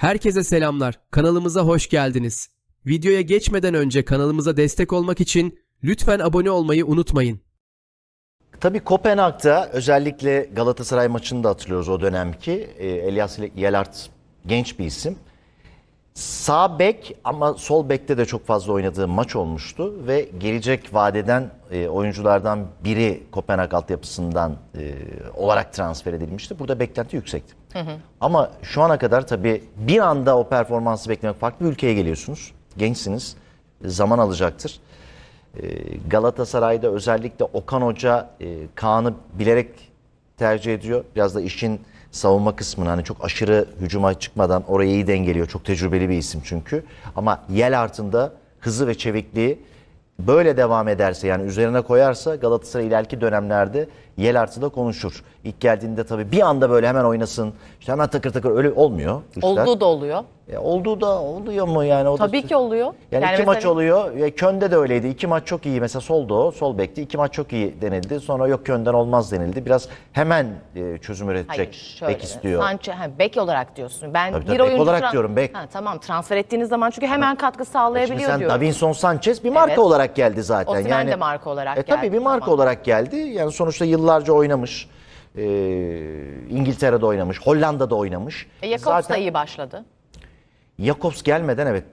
Herkese selamlar. Kanalımıza hoş geldiniz. Videoya geçmeden önce kanalımıza destek olmak için lütfen abone olmayı unutmayın. Tabii Kopenhag'da özellikle Galatasaray maçını da hatırlıyoruz o dönemki. Ee, Elias Yelart genç bir isim. Sağ bek ama sol bekte de çok fazla oynadığı maç olmuştu ve gelecek vadeden e, oyunculardan biri Kopenhag altyapısından e, olarak transfer edilmişti. Burada beklenti yüksekti. Hı hı. Ama şu ana kadar tabii bir anda o performansı beklemek farklı bir ülkeye geliyorsunuz. Gençsiniz. Zaman alacaktır. E, Galatasaray'da özellikle Okan Hoca e, Kaan'ı bilerek tercih ediyor. Biraz da işin savunma kısmını hani çok aşırı hücuma çıkmadan orayı iyi dengeliyor. Çok tecrübeli bir isim çünkü. Ama yel altında hızı ve çevikliği böyle devam ederse yani üzerine koyarsa Galatasaray ileriki dönemlerde Yelartı da konuşur. İlk geldiğinde tabii bir anda böyle hemen oynasın. İşte hemen takır takır öyle olmuyor. Düşler. Olduğu da oluyor. E, olduğu da oluyor mu yani? O Tabii da... ki oluyor. Yani, yani iki maç oluyor. E, Kön'de de öyleydi. İki maç çok iyi. Mesela soldu o. Sol bekti. İki maç çok iyi denildi. Sonra yok Kön'den olmaz denildi. Biraz hemen e, çözüm üretecek Hayır, şöyle bek istiyor. Sancho, ha, bek olarak diyorsun. Ben tabii, bir tabii, oyuncu olarak diyorum bek. Ha, tamam transfer ettiğiniz zaman çünkü hemen tamam. katkı e, sağlayabiliyor e sen diyorum. Davinson Sanchez bir marka evet. olarak geldi zaten. Osimhen yani, de marka olarak e, geldi. Tabii bir marka olarak geldi. Yani sonuçta yıl yıllarca oynamış. E, İngiltere'de oynamış, Hollanda'da oynamış. E, Jakobs da iyi başladı. Jakobs gelmeden evet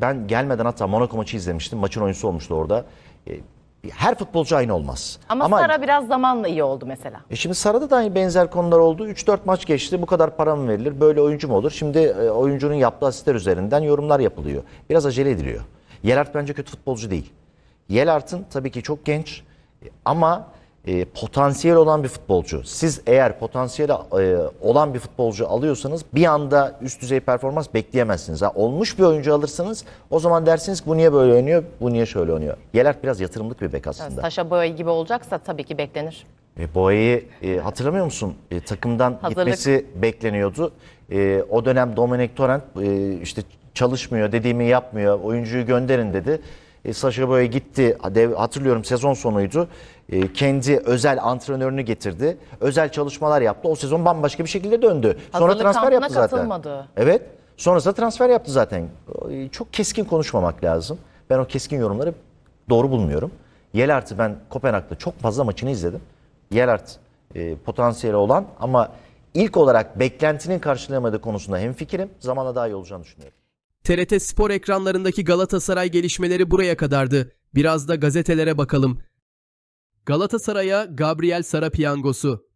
ben gelmeden hatta Monaco maçı izlemiştim. Maçın oyuncusu olmuştu orada. E, her futbolcu aynı olmaz. Ama, Ama Sara biraz zamanla iyi oldu mesela. E şimdi Sara'da da benzer konular oldu. 3-4 maç geçti. Bu kadar para mı verilir? Böyle oyuncu mu olur? Şimdi e, oyuncunun yaptığı asistler üzerinden yorumlar yapılıyor. Biraz acele ediliyor. Yelart bence kötü futbolcu değil. Yelart'ın tabii ki çok genç e, ama e, potansiyel olan bir futbolcu. Siz eğer potansiyel e, olan bir futbolcu alıyorsanız bir anda üst düzey performans bekleyemezsiniz. Ha, olmuş bir oyuncu alırsanız o zaman dersiniz ki bu niye böyle oynuyor, bu niye şöyle oynuyor. Yelert biraz yatırımlık bir bek aslında. Evet, Taşa Boye gibi olacaksa tabii ki beklenir. E, Boye'yi e, hatırlamıyor musun? E, takımdan Hazırlık. gitmesi bekleniyordu. E, o dönem Dominic Torrent e, işte çalışmıyor dediğimi yapmıyor oyuncuyu gönderin dedi. E, Sasha Boye gitti. Hatırlıyorum sezon sonuydu. E, kendi özel antrenörünü getirdi. Özel çalışmalar yaptı. O sezon bambaşka bir şekilde döndü. Sonra transfer yaptı zaten. Evet. Sonrasında transfer yaptı zaten. E, Çok keskin konuşmamak lazım. Ben o keskin yorumları doğru bulmuyorum. Yelert'i ben Kopenhag'da çok fazla maçını izledim. Yelart e, potansiyeli olan ama ilk olarak beklentinin karşılayamadığı konusunda hem fikrim zamana daha iyi olacağını düşünüyorum. TRT spor ekranlarındaki Galatasaray gelişmeleri buraya kadardı. Biraz da gazetelere bakalım. Galatasaray'a Gabriel Sara piyangosu.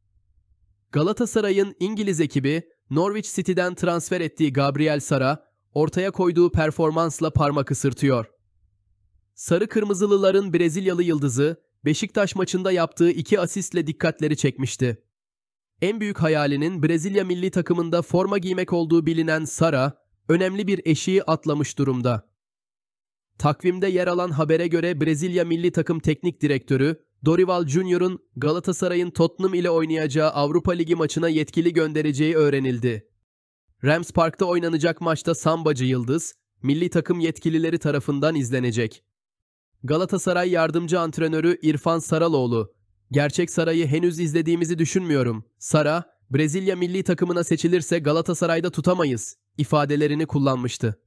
Galatasaray'ın İngiliz ekibi Norwich City'den transfer ettiği Gabriel Sara ortaya koyduğu performansla parmak ısırtıyor. Sarı Kırmızılıların Brezilyalı yıldızı Beşiktaş maçında yaptığı iki asistle dikkatleri çekmişti. En büyük hayalinin Brezilya milli takımında forma giymek olduğu bilinen Sara, önemli bir eşiği atlamış durumda. Takvimde yer alan habere göre Brezilya milli takım teknik direktörü Dorival Junior'un Galatasaray'ın Tottenham ile oynayacağı Avrupa Ligi maçına yetkili göndereceği öğrenildi. Rams Park'ta oynanacak maçta Sambacı Yıldız, milli takım yetkilileri tarafından izlenecek. Galatasaray yardımcı antrenörü İrfan Saraloğlu, Gerçek Saray'ı henüz izlediğimizi düşünmüyorum. Sara, Brezilya milli takımına seçilirse Galatasaray'da tutamayız ifadelerini kullanmıştı.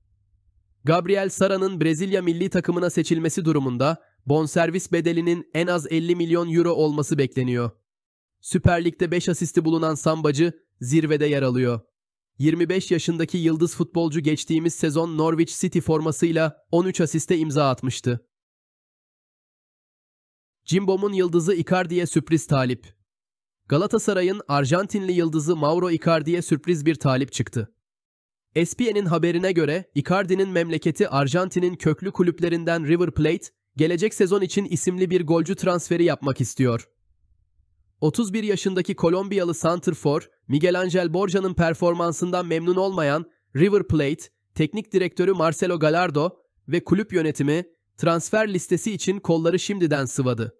Gabriel Sara'nın Brezilya milli takımına seçilmesi durumunda bonservis bedelinin en az 50 milyon euro olması bekleniyor. Süper Lig'de 5 asisti bulunan Sambacı zirvede yer alıyor. 25 yaşındaki yıldız futbolcu geçtiğimiz sezon Norwich City formasıyla 13 asiste imza atmıştı. Cimbom'un yıldızı Icardi'ye sürpriz talip. Galatasaray'ın Arjantinli yıldızı Mauro Icardi'ye sürpriz bir talip çıktı. ESPN'in haberine göre Icardi'nin memleketi Arjantin'in köklü kulüplerinden River Plate, gelecek sezon için isimli bir golcü transferi yapmak istiyor. 31 yaşındaki Kolombiyalı Santrfor, Miguel Angel Borja'nın performansından memnun olmayan River Plate, teknik direktörü Marcelo Gallardo ve kulüp yönetimi transfer listesi için kolları şimdiden sıvadı.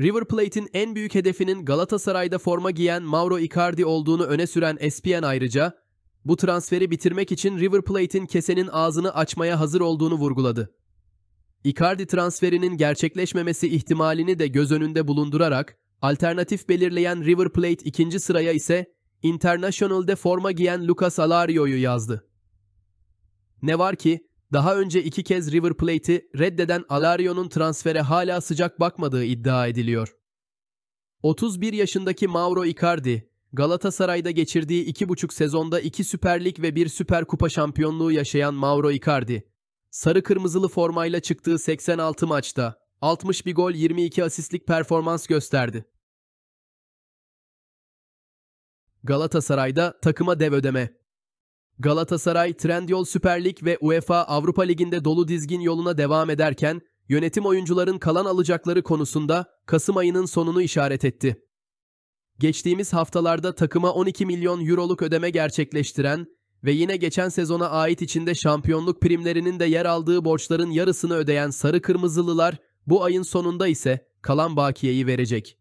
River Plate'in en büyük hedefinin Galatasaray'da forma giyen Mauro Icardi olduğunu öne süren ESPN ayrıca bu transferi bitirmek için River Plate'in kesenin ağzını açmaya hazır olduğunu vurguladı. Icardi transferinin gerçekleşmemesi ihtimalini de göz önünde bulundurarak alternatif belirleyen River Plate ikinci sıraya ise International'de forma giyen Lucas Alario'yu yazdı. Ne var ki daha önce iki kez River Plate'i reddeden Alario'nun transfere hala sıcak bakmadığı iddia ediliyor. 31 yaşındaki Mauro Icardi, Galatasaray'da geçirdiği 2,5 sezonda 2 Süper Lig ve 1 Süper Kupa şampiyonluğu yaşayan Mauro Icardi, sarı kırmızılı formayla çıktığı 86 maçta 61 gol 22 asistlik performans gösterdi. Galatasaray'da takıma dev ödeme Galatasaray Trendyol Süper Lig ve UEFA Avrupa Ligi'nde dolu dizgin yoluna devam ederken yönetim oyuncuların kalan alacakları konusunda Kasım ayının sonunu işaret etti. Geçtiğimiz haftalarda takıma 12 milyon euroluk ödeme gerçekleştiren ve yine geçen sezona ait içinde şampiyonluk primlerinin de yer aldığı borçların yarısını ödeyen sarı kırmızılılar bu ayın sonunda ise kalan bakiyeyi verecek.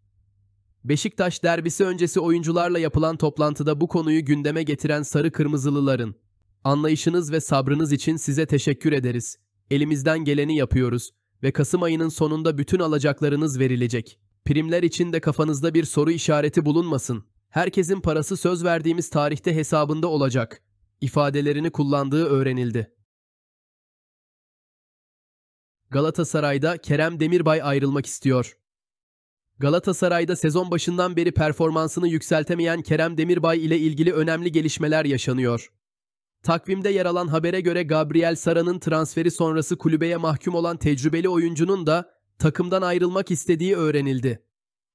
Beşiktaş derbisi öncesi oyuncularla yapılan toplantıda bu konuyu gündeme getiren sarı kırmızılıların anlayışınız ve sabrınız için size teşekkür ederiz. Elimizden geleni yapıyoruz ve Kasım ayının sonunda bütün alacaklarınız verilecek. Primler için de kafanızda bir soru işareti bulunmasın. Herkesin parası söz verdiğimiz tarihte hesabında olacak ifadelerini kullandığı öğrenildi. Galatasaray'da Kerem Demirbay ayrılmak istiyor. Galatasaray'da sezon başından beri performansını yükseltemeyen Kerem Demirbay ile ilgili önemli gelişmeler yaşanıyor. Takvimde yer alan habere göre Gabriel Sara'nın transferi sonrası kulübeye mahkum olan tecrübeli oyuncunun da takımdan ayrılmak istediği öğrenildi.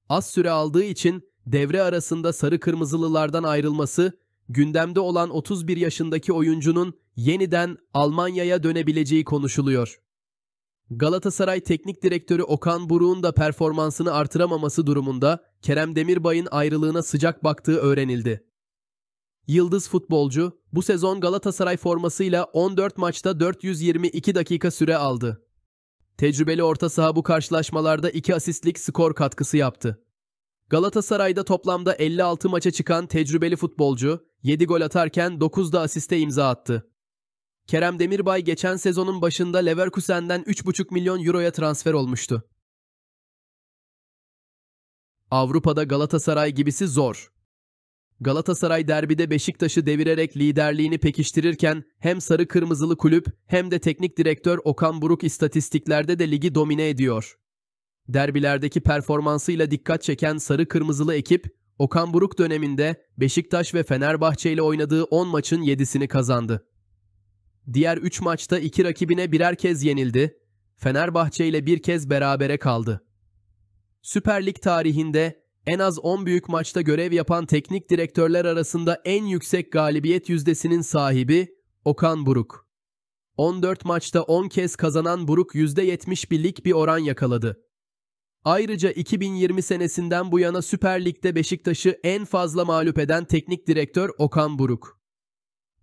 Az süre aldığı için devre arasında sarı kırmızılılardan ayrılması, gündemde olan 31 yaşındaki oyuncunun yeniden Almanya'ya dönebileceği konuşuluyor. Galatasaray Teknik Direktörü Okan Buruk'un da performansını artıramaması durumunda Kerem Demirbay'ın ayrılığına sıcak baktığı öğrenildi. Yıldız futbolcu bu sezon Galatasaray formasıyla 14 maçta 422 dakika süre aldı. Tecrübeli orta saha bu karşılaşmalarda 2 asistlik skor katkısı yaptı. Galatasaray'da toplamda 56 maça çıkan tecrübeli futbolcu 7 gol atarken 9 da asiste imza attı. Kerem Demirbay geçen sezonun başında Leverkusen'den 3,5 milyon euroya transfer olmuştu. Avrupa'da Galatasaray gibisi zor. Galatasaray derbide Beşiktaş'ı devirerek liderliğini pekiştirirken hem sarı kırmızılı kulüp hem de teknik direktör Okan Buruk istatistiklerde de ligi domine ediyor. Derbilerdeki performansıyla dikkat çeken sarı kırmızılı ekip Okan Buruk döneminde Beşiktaş ve Fenerbahçe ile oynadığı 10 maçın 7'sini kazandı. Diğer 3 maçta 2 rakibine birer kez yenildi. Fenerbahçe ile bir kez berabere kaldı. Süper Lig tarihinde en az 10 büyük maçta görev yapan teknik direktörler arasında en yüksek galibiyet yüzdesinin sahibi Okan Buruk. 14 maçta 10 kez kazanan Buruk %71'lik bir oran yakaladı. Ayrıca 2020 senesinden bu yana Süper Lig'de Beşiktaş'ı en fazla mağlup eden teknik direktör Okan Buruk.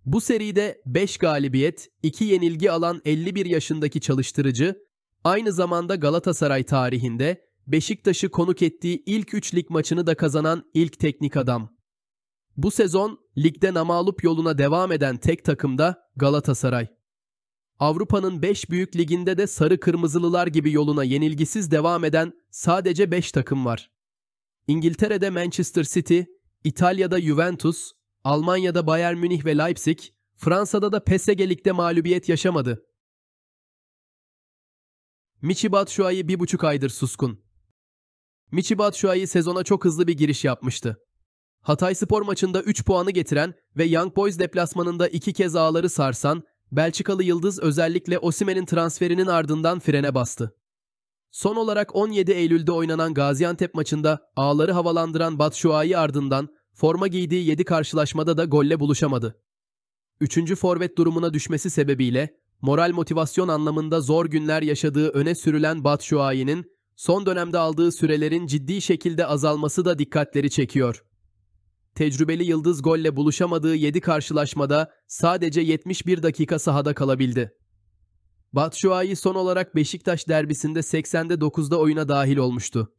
Bu seride 5 galibiyet, 2 yenilgi alan 51 yaşındaki çalıştırıcı, aynı zamanda Galatasaray tarihinde Beşiktaş'ı konuk ettiği ilk 3 lig maçını da kazanan ilk teknik adam. Bu sezon ligde namalup yoluna devam eden tek takım da Galatasaray. Avrupa'nın 5 büyük liginde de sarı kırmızılılar gibi yoluna yenilgisiz devam eden sadece 5 takım var. İngiltere'de Manchester City, İtalya'da Juventus, Almanya'da Bayern Münih ve Leipzig, Fransa'da da PSG Lig'de mağlubiyet yaşamadı. Michi Batshuayi bir buçuk aydır suskun. Michi Batshuayi sezona çok hızlı bir giriş yapmıştı. Hatay Spor maçında 3 puanı getiren ve Young Boys deplasmanında 2 kez ağları sarsan, Belçikalı Yıldız özellikle Osimen'in transferinin ardından frene bastı. Son olarak 17 Eylül'de oynanan Gaziantep maçında ağları havalandıran Batshuayi ardından Forma giydiği 7 karşılaşmada da golle buluşamadı. Üçüncü forvet durumuna düşmesi sebebiyle moral motivasyon anlamında zor günler yaşadığı öne sürülen Batshuayi'nin son dönemde aldığı sürelerin ciddi şekilde azalması da dikkatleri çekiyor. Tecrübeli yıldız golle buluşamadığı 7 karşılaşmada sadece 71 dakika sahada kalabildi. Batshuayi son olarak Beşiktaş derbisinde 89'da oyuna dahil olmuştu.